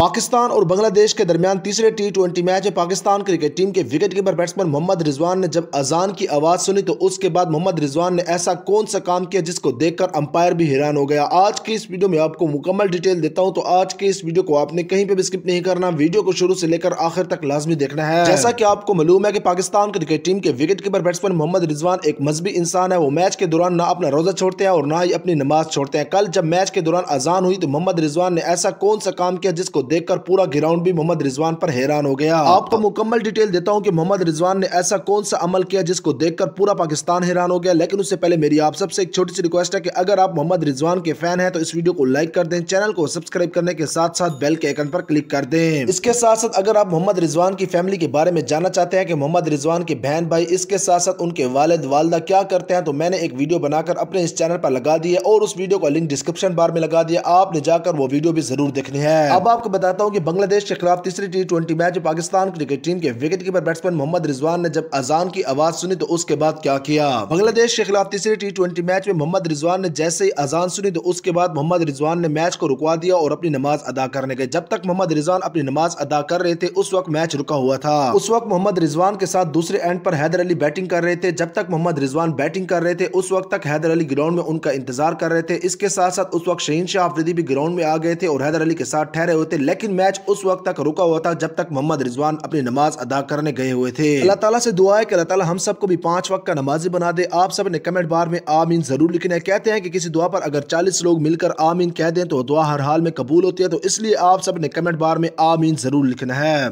पाकिस्तान और बांग्लादेश के दरमियान तीसरे टी ट्वेंटी मैच में पाकिस्तान क्रिकेट टीम के wicket keeper batsman Mohammad Rizwan ने जब अजान की आवाज़ सुनी तो उसके बाद मोहम्मद रिजवान ने ऐसा कौन सा काम किया जिसको देखकर अंपायर भी हैरान हो गया आज की इस वीडियो में आपको मुकम्मल डिटेल देता हूँ तो आज की इस वीडियो को आपने कहीं पर भी स्किप नहीं करना वीडियो को शुरू से लेकर आखिर तक लाजमी देखना है जैसा की आपको मालूम है की पाकिस्तान क्रिकेट टीम के wicket keeper batsman Mohammad Rizwan एक मजहबी इंसान है वो मैच के दौरान ना अपना रोजा छोड़ते हैं और ना ही अपनी नमाज छोड़ते हैं कल जब मैच के दौरान अजान हुई तो मोहम्मद रिजवान ने ऐसा कौन सा काम किया जिसको देखकर पूरा ग्राउंड भी मोहम्मद रिजवान पर हैरान हो गया आपको मुकम्मल डिटेल देता हूँ की मोहम्मद रिजवान ने ऐसा कौन सा अमल किया जिसको देखकर पूरा पाकिस्तान हैरान हो गया लेकिन उससे पहले मेरी आप सबसे एक छोटी सी रिक्वेस्ट है की अगर आप मोहम्मद रिजवान के फैन है तो इस वीडियो को लाइक कर दें चैनल को सब्सक्राइब करने के साथ साथ बेल के आइकन पर क्लिक कर दें इसके साथ साथ अगर आप मोहम्मद रिजवान की फैमिली के बारे में जानना चाहते हैं कि मोहम्मद रिजवान के बहन भाई इसके साथ साथ उनके वालद वालदा क्या करते हैं तो मैंने एक वीडियो बनाकर अपने इस चैनल पर लगा दिया और उस वीडियो का लिंक डिस्क्रिप्शन बार में लगा दिया आपने जाकर वो वीडियो भी जरूर देखनी है अब आपको बताता हूँ कि बांग्लादेश के खिलाफ तीसरी टी ट्वेंटी मैच में पाकिस्तान क्रिकेट टीम के wicket keeper batsman Mohammad Rizwan ने जब अजान की आवाज सुनी तो उसके बाद क्या किया बांग्लादेश के खिलाफ तीसरी टी ट्वेंटी मैच में मोहम्मद रिजवान ने जैसे ही अजान सुनी तो उसके बाद मोहम्मद रिजवान ने मैच को रुकवा दिया और अपनी नमाज अदा करने गए जब तक मोहम्मद रिजवान अपनी नमाज अदा कर रहे थे उस वक्त मैच रुका हुआ था उस वक्त मोहम्मद रिजवान के साथ दूसरे एंड पर हैदर अली बैटिंग कर रहे थे जब तक मोहम्मद रिजवान बैटिंग कर रहे थे उस वक्त तक हैदर अली ग्राउंड में उनका इंतजार कर रहे थे इसके साथ साथ उस वक्त शहीन शाह आफरीदी भी ग्राउंड में आ गए थे और हैदर अली के साथ ठहरे हुए थे लेकिन मैच उस वक्त तक रुका हुआ था जब तक मोहम्मद रिजवान अपनी नमाज अदा करने गए हुए थे अल्लाह तला से दुआ है कि अल्लाह हम सबको भी पांच वक्त का नमाजी बना दे आप सब ने कमेंट बार में आमीन जरूर लिखने कहते हैं की किसी दुआ पर अगर चालीस लोग मिलकर आमीन कह दे तो दुआ हर हाल में कबूल होती है तो इसलिए आप सब ने कमेंट बार में आमीन जरूर लिखना है